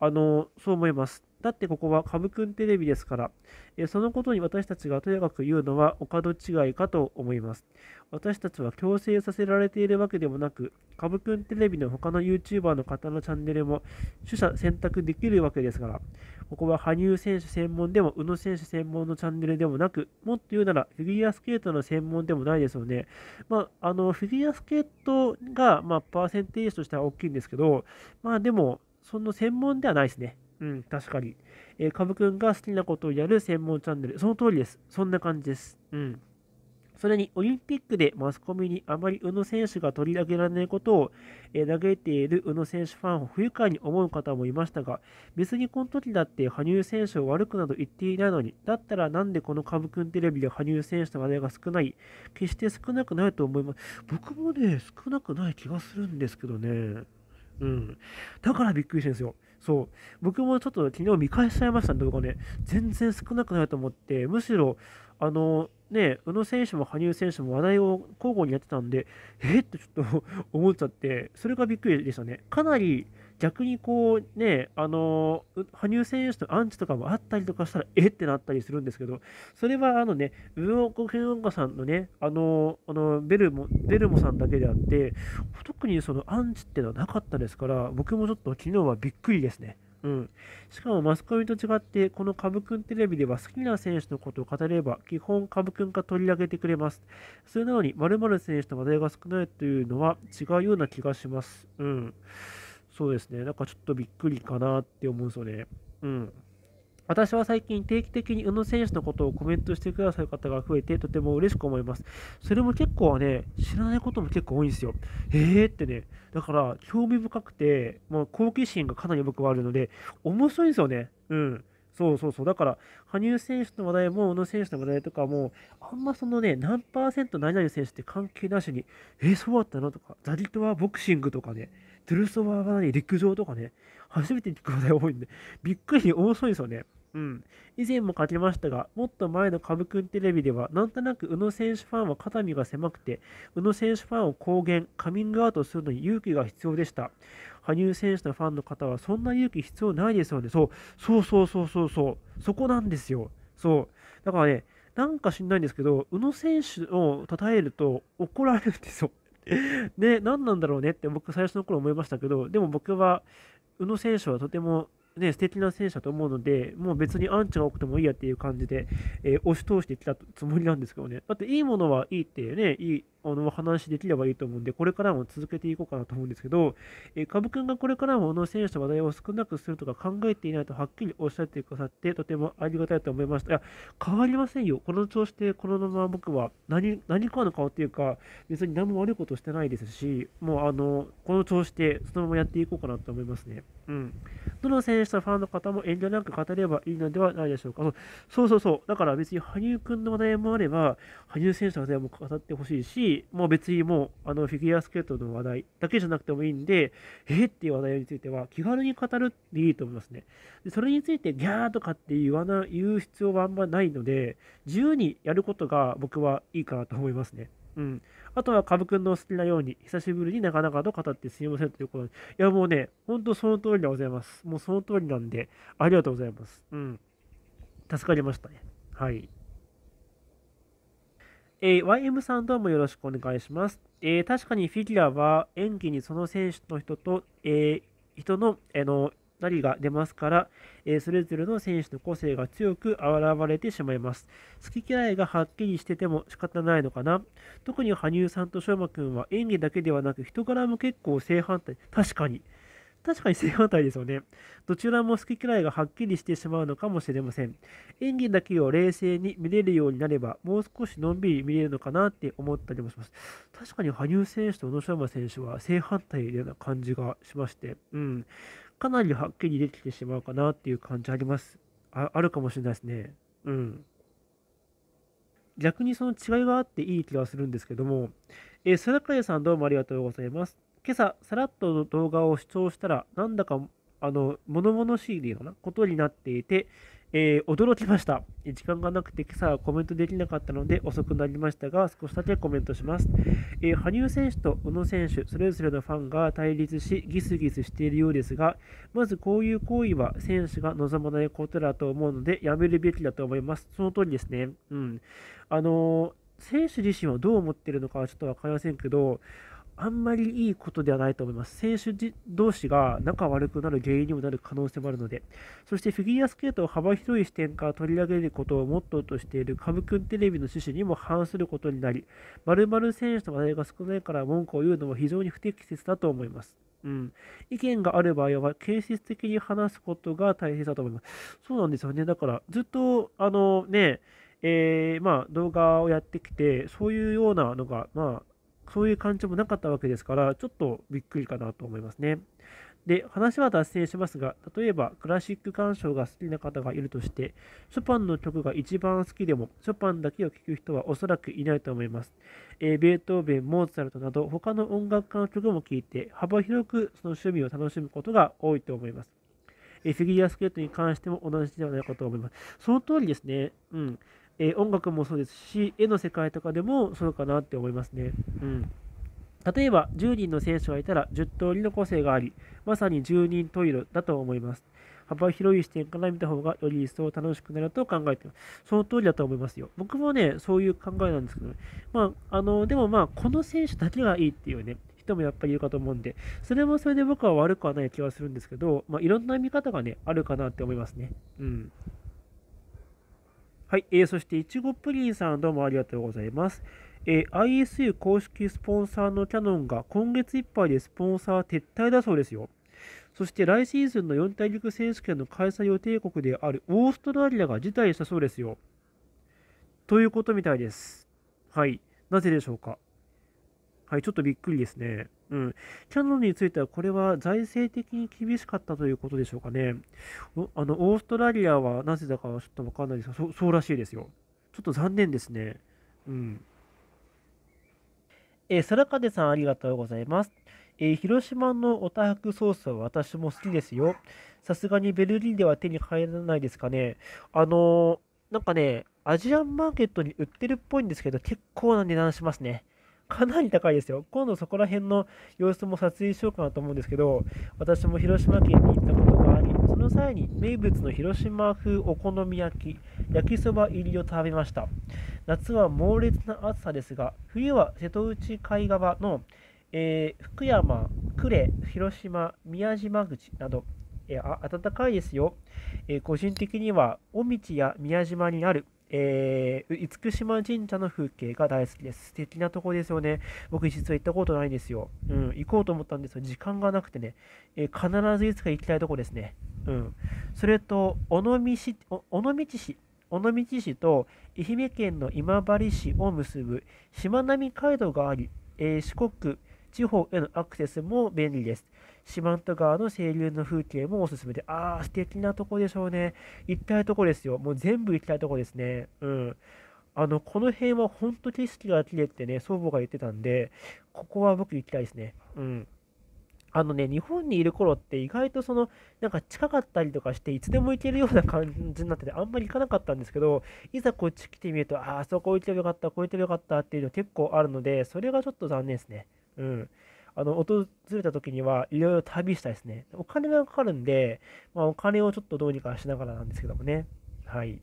あの、そう思います。だってここは株くんテレビですから、えそのことに私たちがとやかく言うのはお門違いかと思います。私たちは強制させられているわけでもなく、株くんテレビの他の YouTuber の方のチャンネルも取捨選択できるわけですから、ここは羽生選手専門でも宇野選手専門のチャンネルでもなく、もっと言うならフィギュアスケートの専門でもないですよね。まあ、あのフィギュアスケートが、まあ、パーセンテージとしては大きいんですけど、まあでも、その専門ではないですね。うん、確かに。えー、かくんが好きなことをやる専門チャンネル。その通りです。そんな感じです。うん。それに、オリンピックでマスコミにあまり宇野選手が取り上げられないことを、えー、嘆いている宇野選手ファンを不愉快に思う方もいましたが、別にこの時だって羽生選手を悪くなど言っていないのに、だったらなんでこのカブくんテレビで羽生選手の話題が少ない、決して少なくないと思います。僕もね、少なくない気がするんですけどね。うん。だからびっくりしてるんですよ。そう、僕もちょっと昨日見返しちゃいましたね、動画ね。全然少なくないと思って、むしろ、あの、ね、宇野選手も羽生選手も話題を交互にやってたんで、えー、ってちょっと 思っちゃって、それがびっくりでしたね。かなり逆にこうね、あの、羽生選手とアンチとかもあったりとかしたら、えってなったりするんですけど、それはあのね、ウオコ・ケンオさんのね、あの、あのベルモ、ベルモさんだけであって、特にそのアンチっていうのはなかったですから、僕もちょっと昨日はびっくりですね。うん、しかもマスコミと違って、この株くんテレビでは好きな選手のことを語れば、基本株くんが取り上げてくれます。それなのに、〇〇選手と話題が少ないというのは違うような気がします。うん。そうですね、なんかちょっとびっくりかなって思うんですよね。うん。私は最近定期的に宇野選手のことをコメントしてくださる方が増えてとても嬉しく思います。それも結構はね、知らないことも結構多いんですよ。えーってね、だから興味深くて、もう好奇心がかなり僕はあるので、面白いんですよね。うん。そうそうそう。だから、羽生選手の話題も、宇野選手の話題とかも、あんまそのね、何パーセント何々選手って関係なしに、えそうだったのとか、ザリとはボクシングとかね、トゥルソワが何、陸上とかね、初めて聞く話題多いんで、びっくり多そうですよね。うん。以前も勝きましたが、もっと前のカブくんテレビでは、なんとなく宇野選手ファンは肩身が狭くて、宇野選手ファンを公言、カミングアウトするのに勇気が必要でした。羽生選手のファンの方は、そんな勇気必要ないですよね。そう、そうそうそうそうそう、そこなんですよ。そう。だからね、なんか知んないんですけど、宇野選手を称えると怒られるんですよ。で、何なんだろうねって僕最初の頃思いましたけど、でも僕は宇野選手はとてもね、素敵な選手だと思うので、もう別にアンチが多くてもいいやっていう感じで、えー、押し通してきたつもりなんですけどね。だっていいものはいいってね、いいあの、お話できればいいと思うんで、これからも続けていこうかなと思うんですけど、えー、株君がこれからもあの選手の話題を少なくするとか考えていないとはっきりおっしゃってくださって、とてもありがたいと思いました。いや、変わりませんよ。この調子で、このまま僕は何、何かの顔っていうか、別に何も悪いことしてないですし、もうあの、この調子で、そのままやっていこうかなと思いますね。うん。どの選手とファンの方も遠慮なく語ればいいのではないでしょうか。そうそうそう。だから別に羽生くんの話題もあれば、羽生選手の話題も語ってほしいし、もう別にもう、あの、フィギュアスケートの話題だけじゃなくてもいいんで、えっていう話題については、気軽に語るっていいと思いますね。で、それについて、ギャーとかって言わな、言う必要はあんまないので、自由にやることが僕はいいかなと思いますね。うん。あとは、ぶくんの好きなように、久しぶりになかなかと語ってすみませんということで。いや、もうね、ほんとその通りでございます。もうその通りなんで、ありがとうございます。うん。助かりましたね。はい。えー、YM さんどうもよろしくお願いします。えー、確かにフィギュアは演技にその選手の人と、えー、人の、えの何が出ますから、えー、それぞれの選手の個性が強く現れてしまいます。好き嫌いがはっきりしてても仕方ないのかな。特に羽生さんと翔くんは演技だけではなく人柄も結構正反対。確かに。確かに正反対ですよね。どちらも好き嫌いがはっきりしてしまうのかもしれません。演技だけを冷静に見れるようになれば、もう少しのんびり見れるのかなって思ったりもします。確かに羽生選手と宇野昌磨選手は正反対のような感じがしまして、うん、かなりはっきり出てきてしまうかなっていう感じあります。ああるかもしれないですね。うん。逆にその違いがあっていい気がするんですけども、えー、中屋さんどうもありがとうございます。今朝さらっと動画を視聴したら、なんだかあの物々しいようなことになっていて、えー、驚きました。時間がなくて今朝はコメントできなかったので遅くなりましたが、少しだけコメントします。えー、羽生選手と宇野選手、それぞれのファンが対立し、ギスギスしているようですが、まずこういう行為は選手が望まないことだと思うので、やめるべきだと思います。その通りですね。うん。あのー、選手自身はどう思っているのかはちょっとわかりませんけど、あんまりいいことではないと思います。選手同士が仲悪くなる原因にもなる可能性もあるので、そしてフィギュアスケートを幅広い視点から取り上げることをモットーとしているカブくんテレビの趣旨にも反することになり、〇〇選手の話題が少ないから文句を言うのも非常に不適切だと思います。うん、意見がある場合は、形設的に話すことが大切だと思います。そうなんですよね。だから、ずっと、あのね、えー、まあ、動画をやってきて、そういうようなのが、まあ、そういう感じもなかったわけですから、ちょっとびっくりかなと思いますね。で、話は脱線しますが、例えばクラシック鑑賞が好きな方がいるとして、ショパンの曲が一番好きでも、ショパンだけを聴く人はおそらくいないと思います。えー、ベートーベン、モーツァルトなど、他の音楽家の曲も聴いて、幅広くその趣味を楽しむことが多いと思います。えー、フィギュアスケートに関しても同じではないかと思います。その通りですね。うん。えー、音楽もそうですし、絵の世界とかでもそうかなって思いますね。うん。例えば、10人の選手がいたら10通りの個性があり、まさに10人トイレだと思います。幅広い視点から見た方がより一層楽しくなると考えてます。その通りだと思いますよ。僕もね、そういう考えなんですけど、ね、まあ、あの、でもまあ、この選手だけがいいっていうね、人もやっぱりいるかと思うんで、それもそれで僕は悪くはない気はするんですけど、まあ、いろんな見方がね、あるかなって思いますね。うん。はい、えー、そして、いちごプリンさん、どうもありがとうございます。えー、ISU 公式スポンサーのキャノンが今月いっぱいでスポンサー撤退だそうですよ。そして来シーズンの四大陸選手権の開催予定国であるオーストラリアが辞退したそうですよ。ということみたいです。はい。なぜでしょうか。はい、ちょっとびっくりですね。うん。キャノンについては、これは財政的に厳しかったということでしょうかね。あの、オーストラリアはなぜだかはちょっとわかんないですが、そそうらしいですよ。ちょっと残念ですね。うん。え空風さんありがとうございます。えー、広島のおたはくソースは私も好きですよ。さすがにベルリンでは手に入らないですかね。あのー、なんかね、アジアンマーケットに売ってるっぽいんですけど、結構な値段しますね。かなり高いですよ。今度そこら辺の様子も撮影しようかなと思うんですけど、私も広島県に行ったことがあり、その際に名物の広島風お好み焼き、焼きそば入りを食べました。夏は猛烈な暑さですが、冬は瀬戸内海側の、えー、福山、呉、広島、宮島口など、えー、暖かいですよ、えー、個人的には尾道や宮島にあるえー、厳島神社の風景が大好きです。素敵なとこですよね。僕実は行ったことないんですよ。うん、行こうと思ったんですよ。時間がなくてね。えー、必ずいつか行きたいとこですね。うん。それと、尾道市、尾道市。尾道市と愛媛県の今治市を結ぶしまなみ海道があり、えー、四国地方へのアクセスも便利です。四万十川の清流の風景もおすすめで、ああ、素敵なとこでしょうね。行きたいとこですよ。もう全部行きたいとこですね。うん。あの、この辺は本当景色が綺麗ってね、祖母が言ってたんで、ここは僕行きたいですね。うん。あのね、日本にいる頃って意外とその、なんか近かったりとかして、いつでも行けるような感じになってて、あんまり行かなかったんですけど、いざこっち来てみると、ああ、そこ行けばよかった、こう行けばよかったっていうの結構あるので、それがちょっと残念ですね。うん。あの、訪れた時には、いろいろ旅したいですね。お金がかかるんで、まあ、お金をちょっとどうにかしながらなんですけどもね。はい。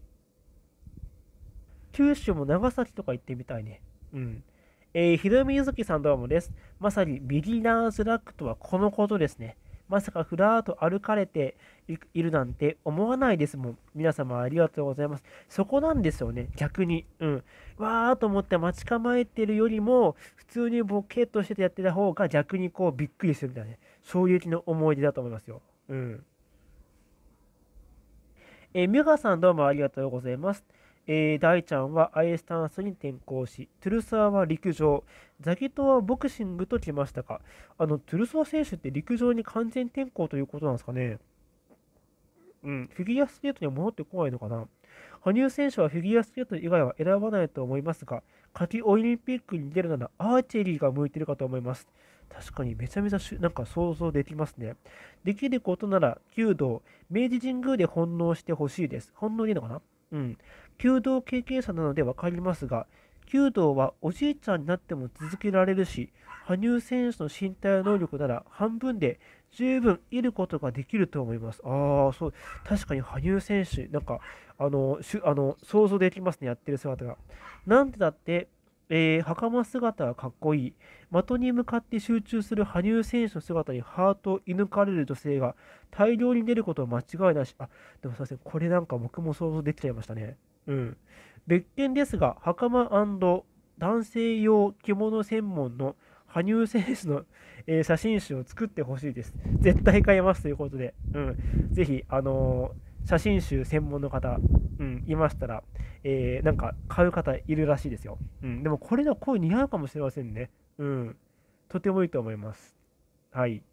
九州も長崎とか行ってみたいね。うん。えー、ひろみゆずきさんどうもです。まさにビギナーズラックとはこのことですね。まさかふらーっと歩かれているなんて思わないですもん。皆様ありがとうございます。そこなんですよね、逆に。うん。わーと思って待ち構えてるよりも、普通にボケっとしててやってた方が逆にこうびっくりするみたいなね、衝撃の思い出だと思いますよ。うん。えミュガさんどうもありがとうございます。えー、大ちゃんはアイスタンスに転向し、トゥルソワは陸上、ザギトはボクシングと来ましたかあの、トゥルソワ選手って陸上に完全転向ということなんですかね。うん、フィギュアスケートには戻ってこないのかな。羽生選手はフィギュアスケート以外は選ばないと思いますが、夏季オリンピックに出るならアーチェリーが向いてるかと思います。確かにめちゃめちゃなんか想像できますね。できることなら弓道、明治神宮で翻弄してほしいです。翻弄でいいのかなうん。弓道経験者なので分かりますが、弓道はおじいちゃんになっても続けられるし、羽生選手の身体能力なら半分で十分いることができると思います。ああ、そう、確かに羽生選手、なんか、あの、しあの想像できますね、やってる姿が。なんてだって、えー、袴姿はかっこいい。的に向かって集中する羽生選手の姿にハートを射抜かれる女性が大量に出ることは間違いなし。あ、でもすいません。これなんか僕も想像できちゃいましたね。うん。別件ですが、袴男性用着物専門の羽生選手の、えー、写真集を作ってほしいです。絶対買えますということで。うん。ぜひ、あのー写真集専門の方、うん、いましたら、えー、なんか買う方いるらしいですよ。うん、でもこれの声似合うかもしれませんね。うん。とてもいいと思います。はい。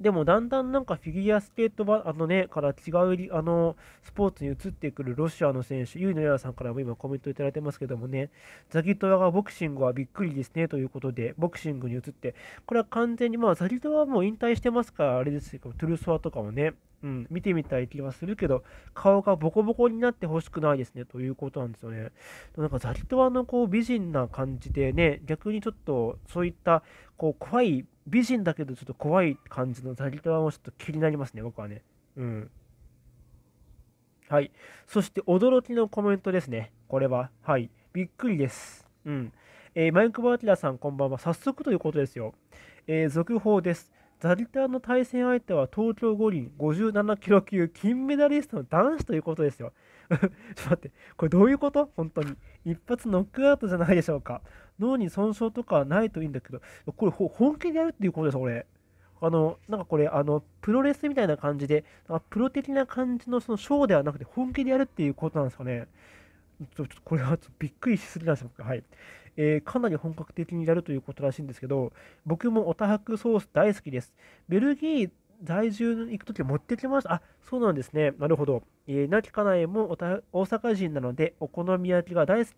でもだんだんなんかフィギュアスケートあの、ね、から違うあのスポーツに移ってくるロシアの選手、ユイノヤさんからも今コメントいただいてますけどもね、ザギトワがボクシングはびっくりですねということで、ボクシングに移って、これは完全に、まあ、ザギトワはもう引退してますから、あれですけど、トゥルソワとかもね、うん、見てみたい気はするけど、顔がボコボコになってほしくないですね、ということなんですよね。なんかザリトワのこう美人な感じでね、逆にちょっとそういったこう怖い、美人だけどちょっと怖い感じのザリトワもちょっと気になりますね、僕はね。うん。はい。そして驚きのコメントですね、これは。はい。びっくりです。うん。えー、マイク・バーティラさん、こんばんは。早速ということですよ。えー、続報です。ザリターの対戦相手は東京五輪57キロ級金メダリストの男子ということですよ。ちょっと待って、これどういうこと本当に。一発ノックアウトじゃないでしょうか。脳に損傷とかはないといいんだけど、これ本気でやるっていうことです、これ。あの、なんかこれ、あの、プロレスみたいな感じで、プロ的な感じのそのショーではなくて、本気でやるっていうことなんですかね。ちょっとこれはちょっとびっくりしすぎなんですよ、はい。えー、かなり本格的にやるということらしいんですけど、僕もオタハクソース大好きです。ベルギー在住に行くとき持ってきました。あ、そうなんですね。なるほど。えー、なき家内も大阪人なので、お好み焼きが大好き。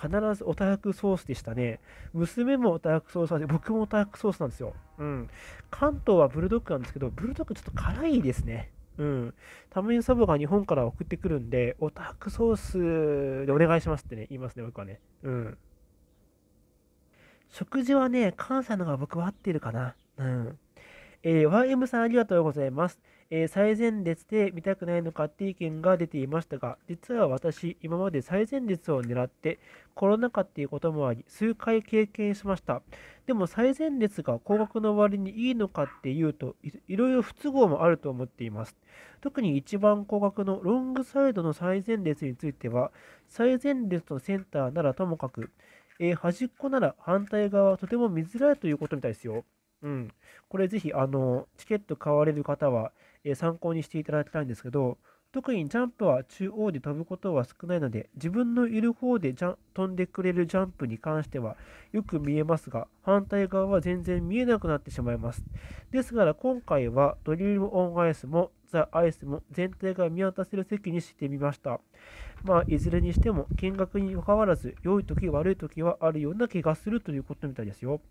必ずオタハクソースでしたね。娘もオタハクソースで、僕もオタハクソースなんですよ。うん。関東はブルドッグなんですけど、ブルドッグちょっと辛いですね。うん。タムインサボが日本から送ってくるんで、オタクソースでお願いしますってね、言いますね、僕はね。うん。食事はね、関西のが僕は合ってるかな。うん。えー、YM さんありがとうございます。えー、最前列で見たくないのかって意見が出ていましたが、実は私、今まで最前列を狙って、コロナ禍っていうこともあり、数回経験しました。でも最前列が高額の割にいいのかっていうとい、いろいろ不都合もあると思っています。特に一番高額のロングサイドの最前列については、最前列のセンターならともかく、えー、端っこなら反対側はとても見づらいということみたいですよ。うん、これぜひあのチケット買われる方は、えー、参考にしていただきたいんですけど特にジャンプは中央で飛ぶことは少ないので自分のいる方で飛んでくれるジャンプに関してはよく見えますが反対側は全然見えなくなってしまいますですから今回はドリームオンアイスもザ・アイスも全体が見渡せる席にしてみましたまあ、いずれにしても見学にかかわらず、良い時悪い時はあるような気がするということみたいですよ。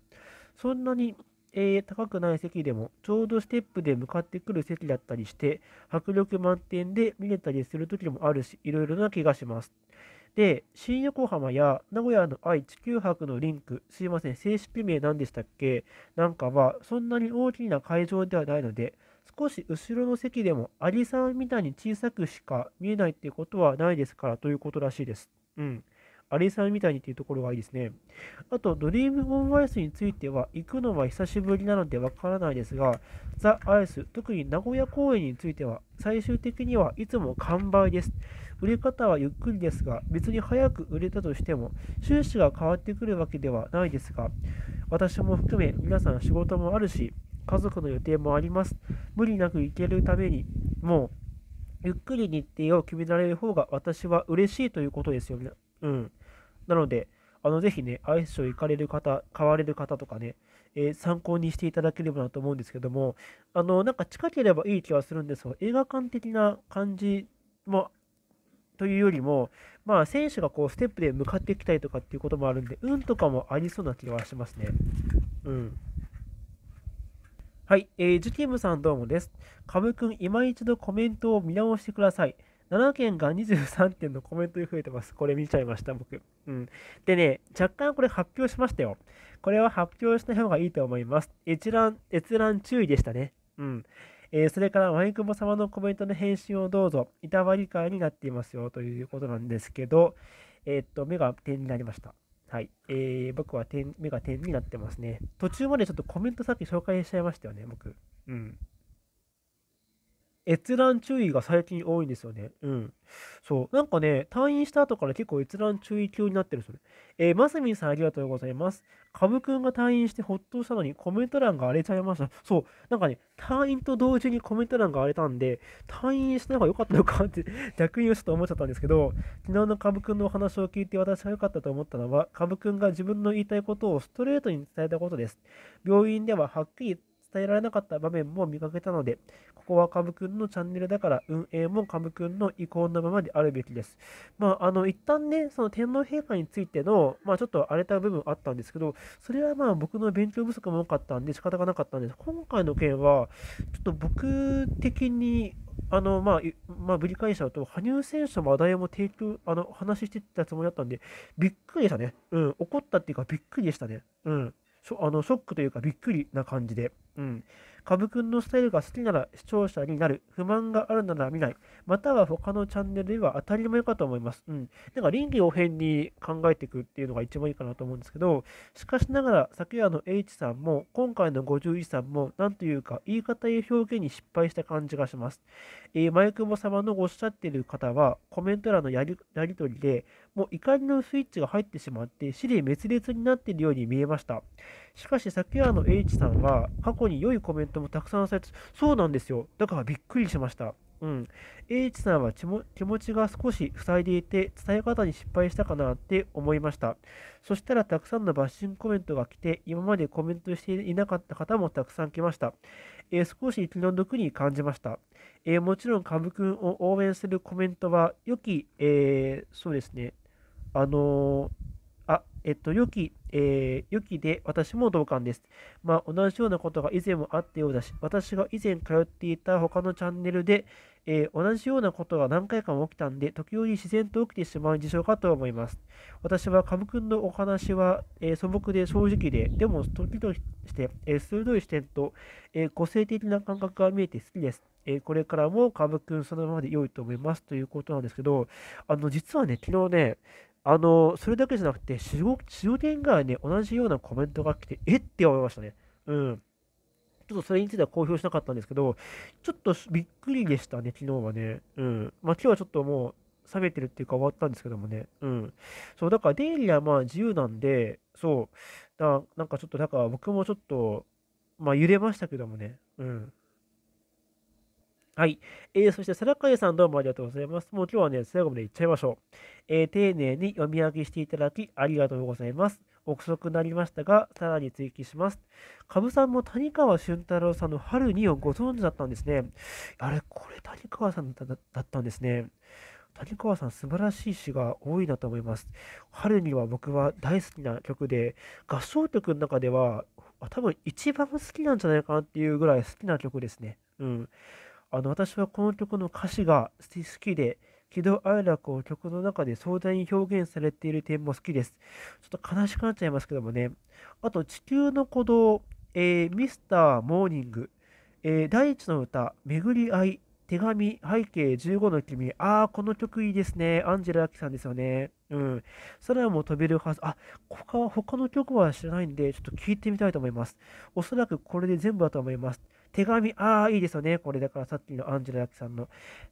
そんなに、えー、高くない席でも、ちょうどステップで向かってくる席だったりして、迫力満点で見れたりする時もあるし、いろいろな気がします。で、新横浜や名古屋の愛・地球博のリンク、すいません、正式名なんでしたっけなんかは、そんなに大きな会場ではないので、少し後ろの席でもアリさんみたいに小さくしか見えないってことはないですからということらしいです。うん。アリさんみたいにっていうところがいいですね。あと、ドリームオンアイスについては、行くのは久しぶりなのでわからないですが、ザ・アイス、特に名古屋公演については、最終的にはいつも完売です。売れ方はゆっくりですが、別に早く売れたとしても、収支が変わってくるわけではないですが、私も含め皆さん仕事もあるし、家族の予定もあります。無理なく行けるために、もう、ゆっくり日程を決められる方が私は嬉しいということですよね。うん。なので、あの、ぜひね、アイス行かれる方、買われる方とかね、えー、参考にしていただければなと思うんですけども、あの、なんか近ければいい気はするんですが、映画館的な感じも、というよりも、まあ、選手がこう、ステップで向かってきたりとかっていうこともあるんで、運とかもありそうな気はしますね。うん。はい、えー、ジュキムさんどうもです。カム君、今一度コメントを見直してください。7件が23件のコメントに増えてます。これ見ちゃいました、僕。うん。でね、若干これ発表しましたよ。これは発表した方がいいと思います。閲覧、閲覧注意でしたね。うん。えー、それから、ワイクボ様のコメントの返信をどうぞ、いたわり会になっていますよ、ということなんですけど、えー、っと、目が点になりました。はい。えー、僕は点目が点になってますね。途中までちょっとコメントさっき紹介しちゃいましたよね、僕。うん。閲覧注意が最近多いんですよね。うん。そう。なんかね、退院した後から結構閲覧注意級になってるそれ。えー、さみんさんありがとうございます。カブくんが退院してほっとしたのにコメント欄が荒れちゃいました。そう。なんかね、退院と同時にコメント欄が荒れたんで、退院した方が良かったのかって 逆にちょっと思っちゃったんですけど、昨日のカブくんのお話を聞いて私が良かったと思ったのは、カブくんが自分の言いたいことをストレートに伝えたことです。病院でははっきり伝えられなかった場面も見かけたので、ここは株くんのチャンネルだから、運営も株くんの意向のままであるべきです。まあ、あの、一旦ね、その天皇陛下についての、まあ、ちょっと荒れた部分あったんですけど、それはまあ、僕の勉強不足も多かったんで仕方がなかったんです。今回の件は、ちょっと僕的に、あの、まあ、まあ、ぶり返しちゃうと、羽生選手の話題も提供、あの、話してたつもりだったんで、びっくりでしたね。うん、怒ったっていうか、びっくりでしたね。うん。あのショックというかびっくりな感じで、うん、株くんのスタイルが好きなら視聴者になる。不満があるなら見ない。または他のチャンネルでは当たり前かと思います。うん。なんか臨機応変に考えていくっていうのが一番いいかなと思うんですけど、しかしながら、昨夜の H さんも、今回の51さんも、なんというか、言い方や表現に失敗した感じがします。えー、マイクモ様のおっしゃっている方は、コメント欄のやりやり取りで、もう怒りのスイッチが入ってしまって、死に滅裂になっているように見えました。しかし、昨夜の H さんは、過去に良いコメントもたくさんされて、そうなんですよ。だからびっくりしました。うん。H さんは気持ちが少し塞いでいて、伝え方に失敗したかなって思いました。そしたらたくさんのバッシングコメントが来て、今までコメントしていなかった方もたくさん来ました。えー、少し気の毒に感じました。えー、もちろん、カブ君を応援するコメントは、良き、えー、そうですね、あのあ、えっと、良きえー、良きで私も同感です。まあ、同じようなことが以前もあったようだし、私が以前通っていた他のチャンネルで、えー、同じようなことが何回かも起きたんで、時折自然と起きてしまう事象かと思います。私はカム君のお話は、えー、素朴で正直で、でも時として、えー、鋭い視点と、え個性的な感覚が見えて好きです。えこれからもカム君そのままで良いと思いますということなんですけど、あの、実はね、昨日ね、あの、それだけじゃなくて、中5件ぐらいね、同じようなコメントが来て、えって思いましたね。うん。ちょっとそれについては公表しなかったんですけど、ちょっとびっくりでしたね、昨日はね。うん。まあ、今日はちょっともう、冷めてるっていうか終わったんですけどもね。うん。そう、だから出入りはまあ自由なんで、そう。だなんかちょっと、だから僕もちょっと、まあ揺れましたけどもね。うん。はい。えー、そして、さらかえさんどうもありがとうございます。もう今日はね、最後までいっちゃいましょう。えー、丁寧に読み上げしていただき、ありがとうございます。憶測になりましたが、さらに追記します。ブさんも谷川俊太郎さんの春2をご存知だったんですね。あれ、これ谷川さんだったんですね。谷川さん素晴らしい詩が多いなと思います。春には僕は大好きな曲で、合唱曲の中では多分一番好きなんじゃないかなっていうぐらい好きな曲ですね。うん。あの私はこの曲の歌詞が好きで、喜怒哀楽を曲の中で壮大に表現されている点も好きです。ちょっと悲しくなっちゃいますけどもね。あと、地球の鼓動、えー、ミスターモーニング、えー、大地の歌、巡り合い、手紙、背景15の君。ああ、この曲いいですね。アンジェラ・アキさんですよね。うん。空も飛べるはず。あ、他、他の曲は知らないんで、ちょっと聞いてみたいと思います。おそらくこれで全部だと思います。手紙、ああ、いいですよね。これだからさっきのアンジェラ・ヤキさんの、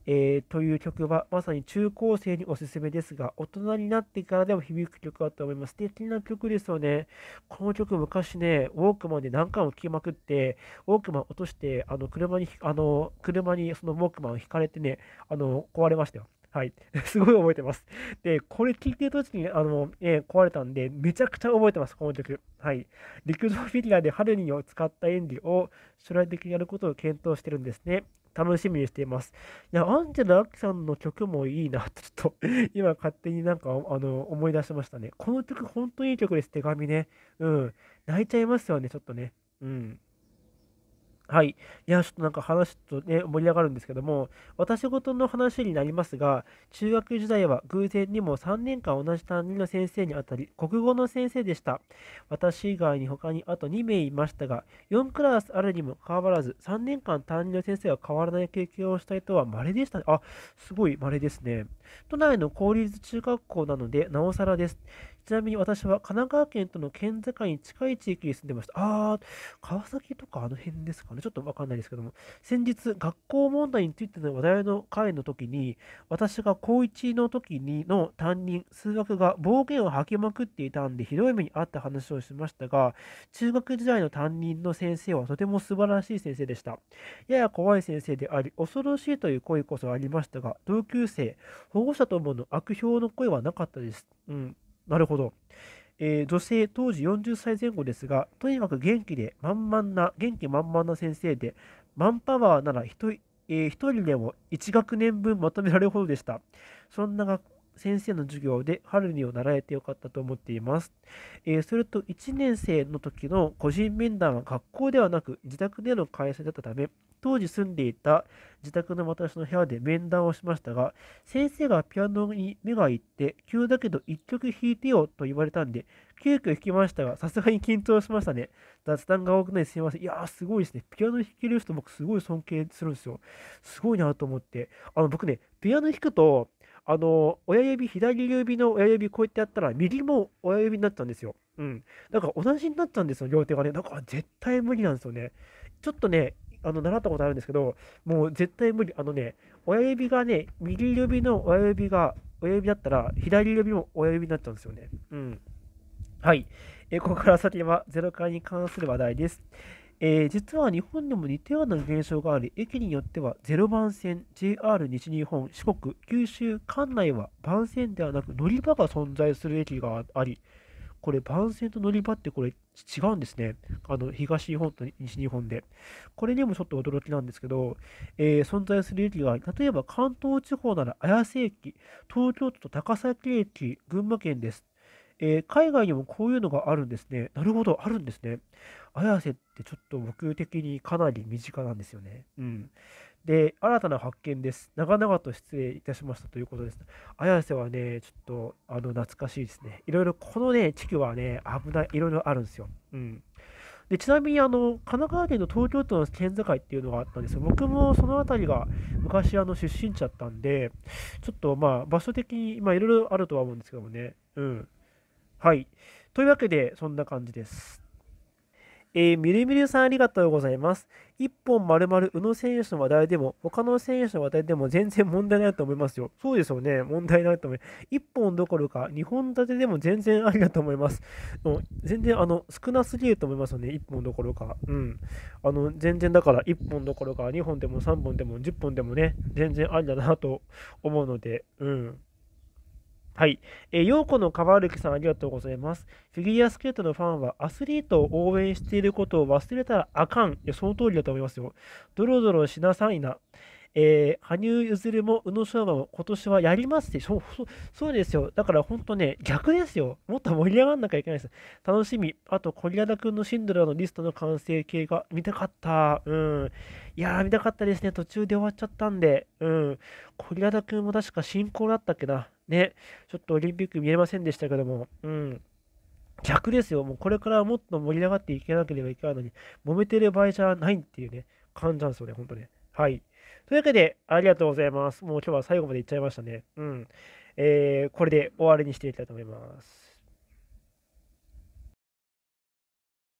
えー、という曲はまさに中高生におすすめですが、大人になってからでも響く曲だと思います。素敵な曲ですよね。この曲昔ね、ウォークマンで何回も聴きまくって、ウォークマン落として、あの車に、あの車にそのウォークマンを引かれてね、あの壊れましたよ。はい。すごい覚えてます。で、これ聴いてる時に、あの、えー、壊れたんで、めちゃくちゃ覚えてます、この曲。はい。陸上フィギュアで春にを使った演技を将来的にやることを検討してるんですね。楽しみにしています。いや、アンジェラ・アキさんの曲もいいな、ちょっと、今勝手になんか、あの、思い出しましたね。この曲、本当にいい曲です、手紙ね。うん。泣いちゃいますよね、ちょっとね。うん。はい。いや、ちょっとなんか話とね、盛り上がるんですけども、私事の話になりますが、中学時代は偶然にも3年間同じ担任の先生にあたり、国語の先生でした。私以外に他にあと2名いましたが、4クラスあるにもかかわらず、3年間担任の先生が変わらない経験をした人は稀でした、ね。あ、すごい稀ですね。都内の公立中学校なので、なおさらです。ちなみに私は神奈川県との県境に近い地域に住んでました。あー、川崎とかあの辺ですかね。ちょっとわかんないですけども。先日、学校問題についての話題の会の時に、私が高1の時にの担任、数学が暴言を吐きまくっていたんで、ひどい目にあった話をしましたが、中学時代の担任の先生はとても素晴らしい先生でした。やや怖い先生であり、恐ろしいという声こそありましたが、同級生、保護者ともの悪評の声はなかったです。うん。なるほど。えー、女性当時40歳前後ですが、とにかく元気で満々な、元気満々な先生で、マンパワーなら一人、えー、人でも1学年分まとめられるほどでした。そんな学先生の授業で春にを習えてよかったと思っています。えー、それと1年生の時の個人面談は学校ではなく自宅での開催だったため、当時住んでいた自宅の私の部屋で面談をしましたが、先生がピアノに目がいって、急だけど1曲弾いてよと言われたんで、急遽弾きましたが、さすがに緊張しましたね。雑談が多くないすいません。いやー、すごいですね。ピアノ弾ける人僕すごい尊敬するんですよ。すごいなと思って。あの、僕ね、ピアノ弾くと、あの、親指、左指の親指こうやってやったら、右も親指になったんですよ。うん。なんか同じになったんですよ、両手がね。だから絶対無理なんですよね。ちょっとね、あの、習ったことあるんですけど、もう絶対無理。あのね、親指がね、右指の親指が、親指だったら、左指も親指になっちゃうんですよね。うん。はい。えここから先はゼロ回に関する話題です。えー、実は日本でも似たような現象があり、駅によっては0番線、JR 西日本、四国、九州、管内は番線ではなく乗り場が存在する駅があり、これ番線と乗り場ってこれ違うんですね。あの東日本と西日本で。これにもちょっと驚きなんですけど、えー、存在する駅は、例えば関東地方なら綾瀬駅、東京都と高崎駅、群馬県です。えー、海外にもこういうのがあるんですね。なるほど、あるんですね。綾瀬ってちょっと僕的にかなり身近なんですよね。うん。で、新たな発見です。長々と失礼いたしましたということです。綾瀬はね、ちょっと、あの、懐かしいですね。いろいろ、このね、地区はね、危ない、いろいろあるんですよ。うん。でちなみにあの神奈川県の東京都の県境っていうのがあったんですよ。僕もその辺りが昔あの出身地だったんで、ちょっとまあ場所的に、まあ、いろいろあるとは思うんですけどもね、うん、はい。というわけで、そんな感じです。えー、みるみるさんありがとうございます。一本丸々宇野選手の話題でも、他の選手の話題でも全然問題ないと思いますよ。そうですよね。問題ないと思います。一本どころか、二本立てでも全然ありだと思います。う全然、あの、少なすぎると思いますよね。一本どころか。うん。あの、全然だから、一本どころか、二本でも三本でも十本でもね、全然ありだなと思うので、うん。はい。えー、陽子のかばるきさん、ありがとうございます。フィギュアスケートのファンは、アスリートを応援していることを忘れたらあかん。いや、その通りだと思いますよ。ドロドロしなさいな。えー、羽生結弦も宇野昌磨も今年はやりますでしょそ、そうですよ。だから本当ね、逆ですよ。もっと盛り上がんなきゃいけないです。楽しみ。あと、コリアダ君のシンドラのリストの完成形が見たかった。うん。いやー、見たかったですね。途中で終わっちゃったんで。うん。コリアダ君も確か進行だったっけな。ね、ちょっとオリンピック見えませんでしたけども、うん。逆ですよ。もうこれからもっと盛り上がっていけなければいけないのに、揉めてる場合じゃないっていうね、感じなんですよね、本当ね。はい。というわけで、ありがとうございます。もう今日は最後までいっちゃいましたね。うん。えー、これで終わりにしていきたいと思います。